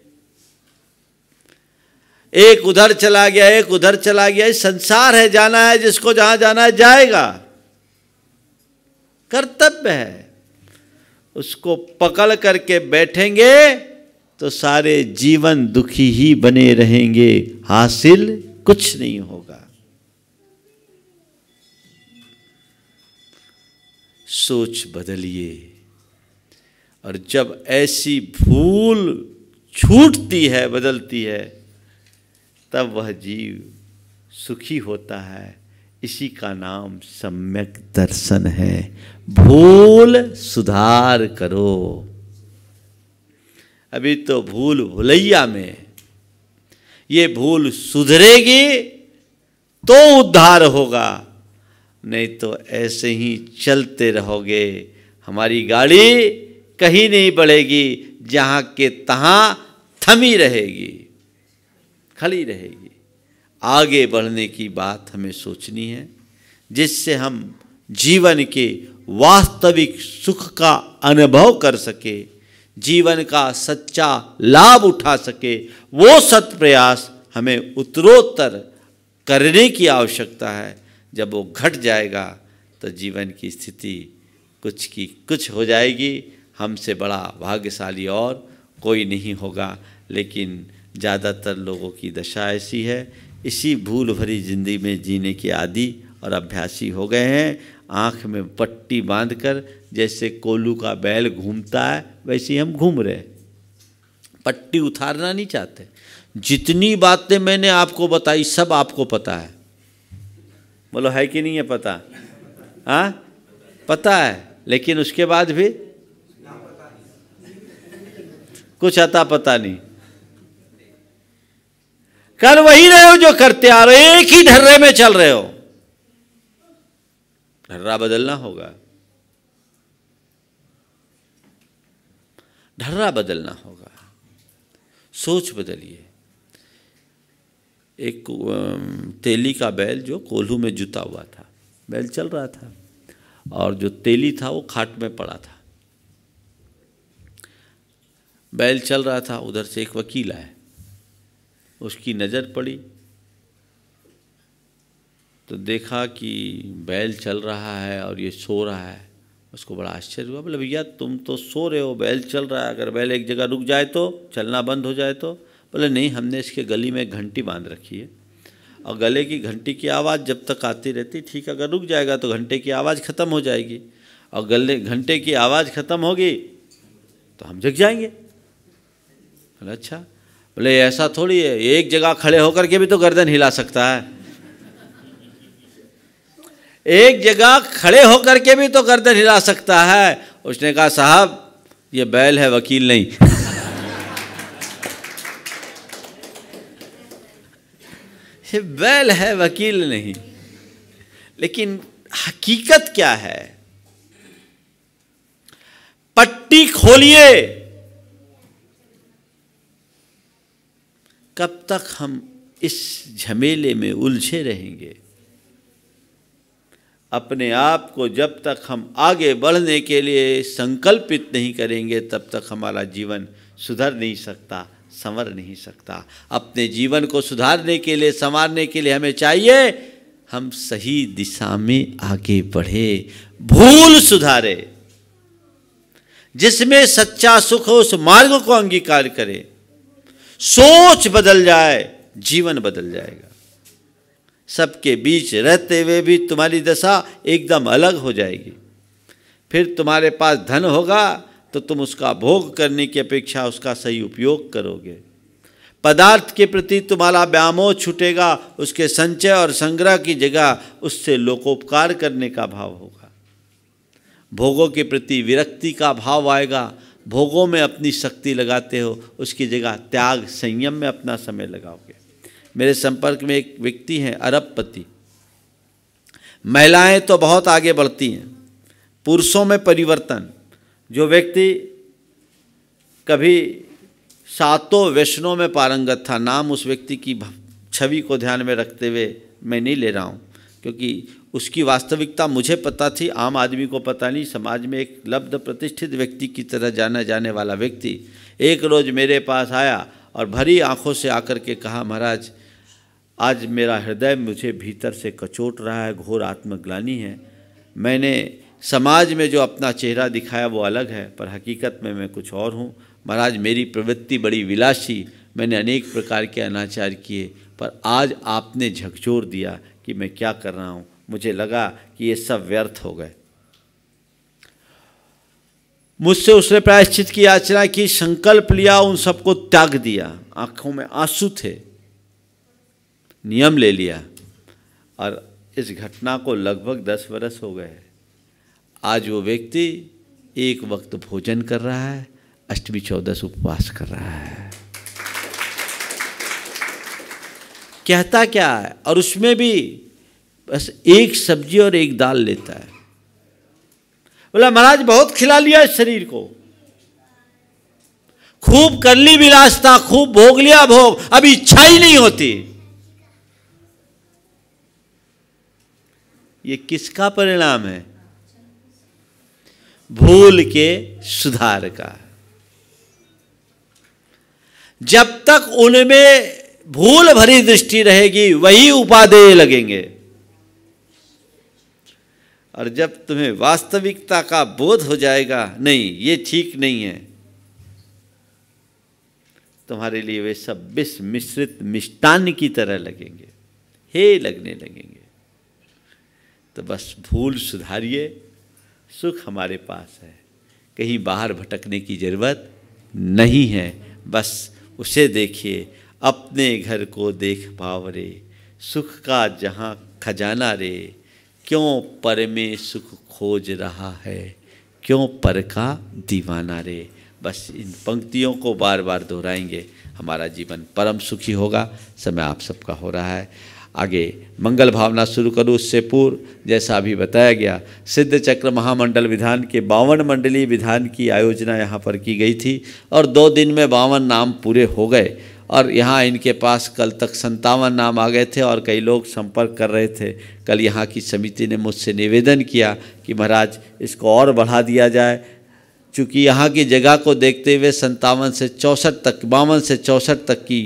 एक उधर चला गया एक उधर चला गया संसार है जाना है जिसको जहां जाना है जाएगा कर्तव्य है उसको पकड़ करके बैठेंगे तो सारे जीवन दुखी ही बने रहेंगे हासिल कुछ नहीं होगा सोच बदलिए और जब ऐसी भूल छूटती है बदलती है तब वह जीव सुखी होता है इसी का नाम सम्यक दर्शन है भूल सुधार करो अभी तो भूल भुलैया में ये भूल सुधरेगी तो उद्धार होगा नहीं तो ऐसे ही चलते रहोगे हमारी गाड़ी कहीं नहीं बढ़ेगी जहाँ के तहाँ थमी रहेगी खड़ी रहेगी आगे बढ़ने की बात हमें सोचनी है जिससे हम जीवन के वास्तविक सुख का अनुभव कर सके जीवन का सच्चा लाभ उठा सके वो सत प्रयास हमें उत्तरोत्तर करने की आवश्यकता है जब वो घट जाएगा तो जीवन की स्थिति कुछ की कुछ हो जाएगी हमसे बड़ा भाग्यशाली और कोई नहीं होगा लेकिन ज़्यादातर लोगों की दशा ऐसी है इसी भूल भरी जिंदगी में जीने के आदि और अभ्यासी हो गए हैं आँख में पट्टी बांधकर जैसे कोलू का बैल घूमता है वैसे हम घूम रहे हैं पट्टी उतारना नहीं चाहते जितनी बातें मैंने आपको बताई सब आपको पता है बोलो है कि नहीं है पता हाँ पता है लेकिन उसके बाद भी कुछ अता पता नहीं कर वही रहे हो जो करते आ रहे हो एक ही ढर्रे में चल रहे हो ढर्रा बदलना होगा ढर्रा बदलना होगा सोच बदलिए एक तेली का बैल जो कोल्हू में जुता हुआ था बैल चल रहा था और जो तेली था वो खाट में पड़ा था बैल चल रहा था उधर से एक वकील आए उसकी नज़र पड़ी तो देखा कि बैल चल रहा है और ये सो रहा है उसको बड़ा आश्चर्य हुआ बोले भैया तुम तो सो रहे हो बैल चल रहा है अगर बैल एक जगह रुक जाए तो चलना बंद हो जाए तो बोले नहीं हमने इसके गली में घंटी बांध रखी है और गले की घंटी की आवाज़ जब तक आती रहती ठीक अगर रुक जाएगा तो घंटे की आवाज़ ख़त्म हो जाएगी और गले घंटे की आवाज़ ख़त्म होगी तो हम जग जाएंगे बोले अच्छा बोले ऐसा थोड़ी है एक जगह खड़े होकर के भी तो गर्दन हिला सकता है एक जगह खड़े होकर के भी तो गर्दन हिला सकता है उसने कहा साहब ये बैल है वकील नहीं से बैल है वकील नहीं लेकिन हकीकत क्या है पट्टी खोलिए कब तक हम इस झमेले में उलझे रहेंगे अपने आप को जब तक हम आगे बढ़ने के लिए संकल्पित नहीं करेंगे तब तक हमारा जीवन सुधर नहीं सकता संवर नहीं सकता अपने जीवन को सुधारने के लिए संवारने के लिए हमें चाहिए हम सही दिशा में आगे बढ़े भूल सुधारे जिसमें सच्चा सुख उस मार्ग को अंगीकार करे सोच बदल जाए जीवन बदल जाएगा सबके बीच रहते हुए भी तुम्हारी दशा एकदम अलग हो जाएगी फिर तुम्हारे पास धन होगा तो तुम उसका भोग करने की अपेक्षा उसका सही उपयोग करोगे पदार्थ के प्रति तुम्हारा व्यामोह छूटेगा उसके संचय और संग्रह की जगह उससे लोकोपकार करने का भाव होगा भोगों के प्रति विरक्ति का भाव आएगा भोगों में अपनी शक्ति लगाते हो उसकी जगह त्याग संयम में अपना समय लगाओगे मेरे संपर्क में एक व्यक्ति हैं अरबपति महिलाएं तो बहुत आगे बढ़ती हैं पुरुषों में परिवर्तन जो व्यक्ति कभी सातों वैष्णों में पारंगत था नाम उस व्यक्ति की छवि को ध्यान में रखते हुए मैं नहीं ले रहा हूँ क्योंकि उसकी वास्तविकता मुझे पता थी आम आदमी को पता नहीं समाज में एक लब्ध प्रतिष्ठित व्यक्ति की तरह जाना जाने वाला व्यक्ति एक रोज़ मेरे पास आया और भरी आंखों से आकर के कहा महाराज आज मेरा हृदय मुझे भीतर से कचोट रहा है घोर आत्मग्लानी है मैंने समाज में जो अपना चेहरा दिखाया वो अलग है पर हकीकत में मैं कुछ और हूँ महाराज मेरी प्रवृत्ति बड़ी विलासी मैंने अनेक प्रकार के अनाचार किए पर आज आपने झकझोर दिया कि मैं क्या कर रहा हूँ मुझे लगा कि ये सब व्यर्थ हो गए मुझसे उसने प्रायश्चित की याचना की संकल्प लिया उन सबको त्याग दिया आंखों में आंसू थे नियम ले लिया और इस घटना को लगभग दस बरस हो गए आज वो व्यक्ति एक वक्त भोजन कर रहा है अष्टमी चौदस उपवास कर रहा है कहता क्या है और उसमें भी बस एक सब्जी और एक दाल लेता है बोला महाराज बहुत खिला लिया इस शरीर को खूब कर ली विलासता खूब भोग लिया भोग अब इच्छा ही नहीं होती ये किसका परिणाम है भूल के सुधार का जब तक उनमें भूल भरी दृष्टि रहेगी वही उपादेय लगेंगे और जब तुम्हें वास्तविकता का बोध हो जाएगा नहीं ये ठीक नहीं है तुम्हारे लिए वे सब विष मिश्रित मिष्टान की तरह लगेंगे हे लगने लगेंगे तो बस भूल सुधारिए सुख हमारे पास है कहीं बाहर भटकने की ज़रूरत नहीं है बस उसे देखिए अपने घर को देख पाव रे सुख का जहाँ खजाना रे क्यों पर में सुख खोज रहा है क्यों पर का दीवाना रे बस इन पंक्तियों को बार बार दोहराएंगे हमारा जीवन परम सुखी होगा समय आप सबका हो रहा है आगे मंगल भावना शुरू करूँ उससे पूर्व जैसा अभी बताया गया सिद्ध चक्र महामंडल विधान के बावन मंडली विधान की आयोजना यहाँ पर की गई थी और दो दिन में बावन नाम पूरे हो गए और यहाँ इनके पास कल तक संतावन नाम आ गए थे और कई लोग संपर्क कर रहे थे कल यहाँ की समिति ने मुझसे निवेदन किया कि महाराज इसको और बढ़ा दिया जाए चूँकि यहाँ की जगह को देखते हुए संतावन से चौंसठ तक बावन से चौंसठ तक की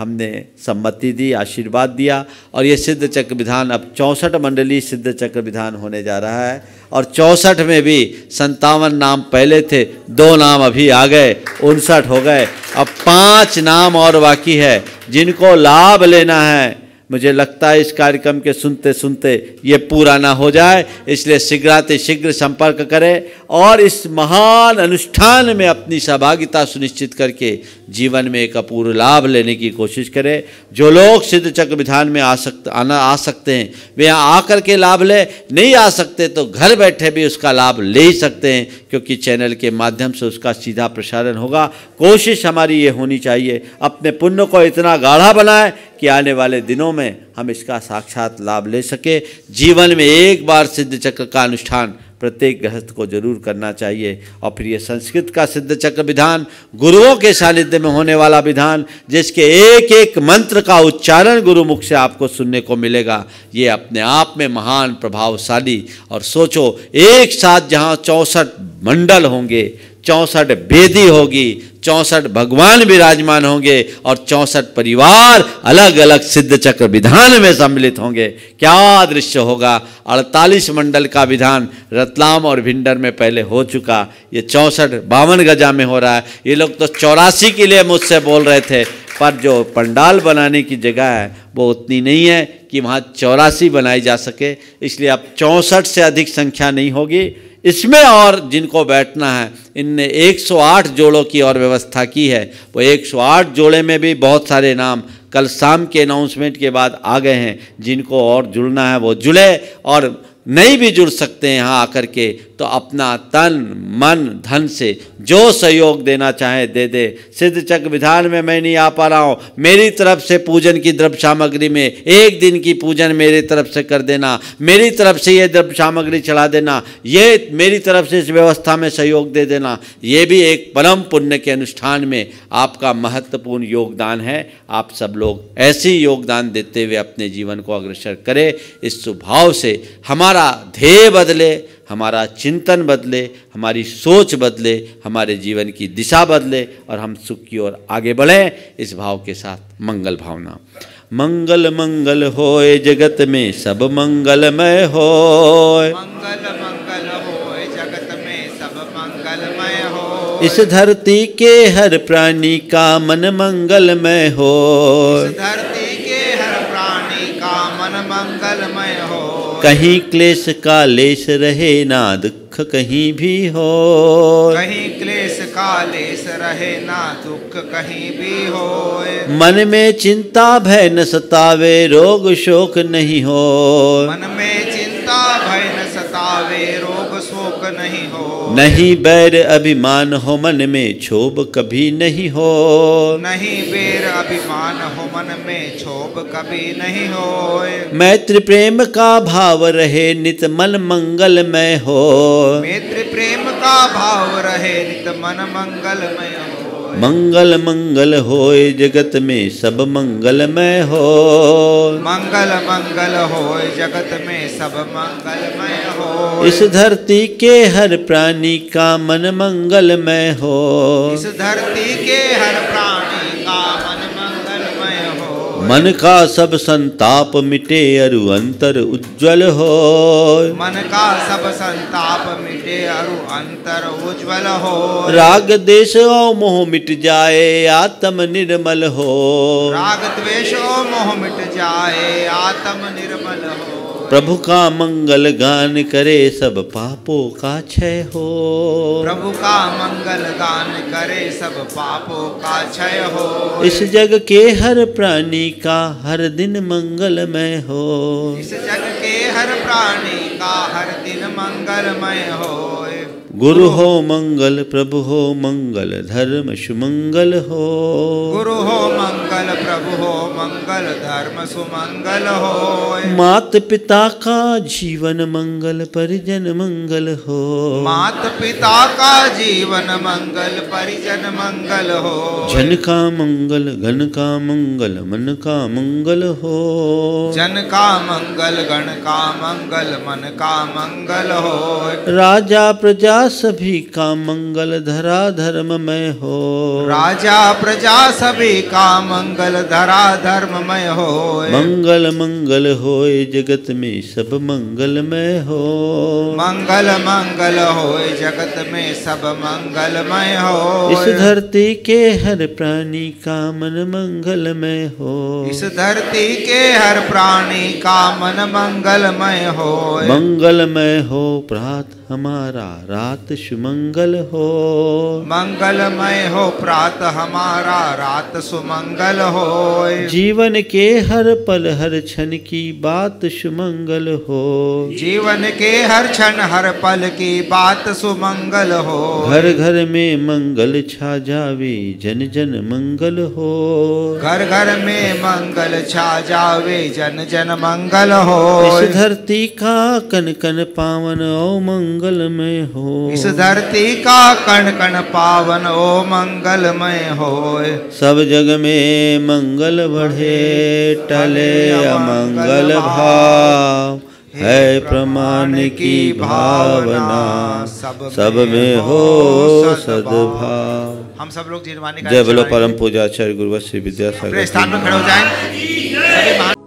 हमने सम्मति दी आशीर्वाद दिया और ये सिद्ध चक्र विधान अब चौंसठ मंडली सिद्ध चक्र विधान होने जा रहा है और चौंसठ में भी संतावन नाम पहले थे दो नाम अभी आ गए उनसठ हो गए अब पांच नाम और बाकी है जिनको लाभ लेना है मुझे लगता है इस कार्यक्रम के सुनते सुनते ये पूरा ना हो जाए इसलिए शीघ्राति शीघ्र संपर्क करें और इस महान अनुष्ठान में अपनी सहभागिता सुनिश्चित करके जीवन में एक अपूर्व लाभ लेने की कोशिश करें जो लोग सिद्ध चक्र विधान में आ सकते आना आ सकते हैं वे यहाँ आकर के लाभ ले नहीं आ सकते तो घर बैठे भी उसका लाभ ले ही सकते हैं क्योंकि चैनल के माध्यम से उसका सीधा प्रसारण होगा कोशिश हमारी ये होनी चाहिए अपने पुण्य को इतना गाढ़ा बनाए कि आने वाले दिनों में हम इसका साक्षात लाभ ले सके जीवन में एक बार सिद्ध चक्र का अनुष्ठान प्रत्येक गृहस्थ को जरूर करना चाहिए और फिर ये संस्कृत का सिद्ध चक्र विधान गुरुओं के सानिध्य में होने वाला विधान जिसके एक एक मंत्र का उच्चारण गुरुमुख से आपको सुनने को मिलेगा ये अपने आप में महान प्रभावशाली और सोचो एक साथ जहाँ चौंसठ मंडल होंगे चौंसठ वेदी होगी चौंसठ भगवान विराजमान होंगे और चौंसठ परिवार अलग अलग सिद्ध चक्र विधान में सम्मिलित होंगे क्या दृश्य होगा अड़तालीस मंडल का विधान रतलाम और भिंडर में पहले हो चुका ये चौंसठ बावन गजा में हो रहा है ये लोग तो चौरासी के लिए मुझसे बोल रहे थे पर जो पंडाल बनाने की जगह है वो उतनी नहीं है कि वहाँ चौरासी बनाई जा सके इसलिए अब चौंसठ से अधिक संख्या नहीं होगी इसमें और जिनको बैठना है इनने 108 जोड़ों की और व्यवस्था की है वो 108 जोड़े में भी बहुत सारे नाम कल शाम के अनाउंसमेंट के बाद आ गए हैं जिनको और जुड़ना है वो जुड़े और नहीं भी जुड़ सकते हैं यहाँ आकर के तो अपना तन मन धन से जो सहयोग देना चाहे दे दे सिद्ध चक विधान में मैं नहीं आ पा रहा हूँ मेरी तरफ से पूजन की द्रव्य सामग्री में एक दिन की पूजन मेरी तरफ से कर देना मेरी तरफ से ये द्रव्य सामग्री चढ़ा देना ये मेरी तरफ से इस व्यवस्था में सहयोग दे देना ये भी एक परम पुण्य के अनुष्ठान में आपका महत्वपूर्ण योगदान है आप सब लोग ऐसी योगदान देते हुए अपने जीवन को अग्रसर करें इस स्वभाव से हमारा ध्येय बदले हमारा चिंतन बदले हमारी सोच बदले हमारे जीवन की दिशा बदले और हम सुख की ओर आगे बढ़ें इस भाव के साथ मंगल भावना मंगल मंगल होए जगत में सब मंगलमय हो मंगल मंगल होए जगत में सब मंगलमय हो इस धरती के हर प्राणी का मन मंगलमय हो इस धरती कहीं क्लेश का लेश रहे ना दुख कहीं भी हो कहीं क्लेश का लेश रहे ना दुख कहीं भी हो मन में चिंता भय न सतावे रोग शोक नहीं हो मन में चिंता भय न सतावे नहीं बैर अभिमान हो मन में क्षोभ कभी नहीं हो नहीं बैर अभिमान हो मन में क्षोभ कभी नहीं हो मैत्र प्रेम का भाव रहे नित मन मंगल में हो मैत्र प्रेम का भाव रहे नित मन मंगल में हो मंगल मंगल होए जगत में सब मंगलमय हो मंगल मंगल होए जगत में सब मंगलमय हो इस धरती के हर प्राणी का मन मंगलमय हो इस धरती के हर प्राणी का मन का सब संताप मिटे अरु अंतर उज्जवल हो मन का सब संताप मिटे अरु अंतर उज्जवल हो राग देश मोह मिट जाए आत्म निर्मल हो राग द्वेष मोह मिट जाए आत्म निर्मल प्रभु का मंगल गान करे सब पापों का क्षय हो प्रभु का मंगल गान करे सब पापों का क्षय हो इस जग के हर प्राणी का हर दिन मंगलमय हो इस जग के हर प्राणी का हर दिन मंगलमय हो गुरु हो मंगल प्रभु हो मंगल धर्म सुमंगल हो गुरु हो मंगल प्रभु हो मंगल धर्म सुमंगल हो मात पिता का जीवन मंगल परिजन मंगल हो मात पिता का जीवन मंगल परिजन मंगल हो जन का मंगल घन का मंगल मन का मंगल हो जन का मंगल गण का मंगल मन का मंगल हो राजा प्रजा सभी का मंगल धरा धर्म में हो राजा प्रजा सभी का मंगल धरा धर्म में हो मंगल मंगल हो जगत में सब मंगल में हो मंगल मंगल हो जगत में सब मंगल में हो इस धरती के हर प्राणी का मन मंगल में हो इस धरती के हर प्राणी का मन मंगलमय हो मंगलमय हो प्रात हमारा रात रात सुमंगल हो मंगलमय हो प्रात हमारा रात सुमंगल हो जीवन के हर पल हर क्षण की बात सुमंगल हो जीवन के हर क्षण हर पल की बात सुमंगल हो घर घर में मंगल छा जावे जन जन मंगल हो घर घर में मंगल छा जावे जन जन मंगल हो धरती का कन कन पावन ओ मंगल में हो इस धरती का कण कण पावन ओ मंगलमय हो सब जग में मंगल बढ़े टले अमंगल भाव है प्रमाण की भावना सब में हो सदभाव हम सब लोग जय बोलो परम पूजा आचार्य गुरुवर श्री सागर स्थान में खड़े हो जाए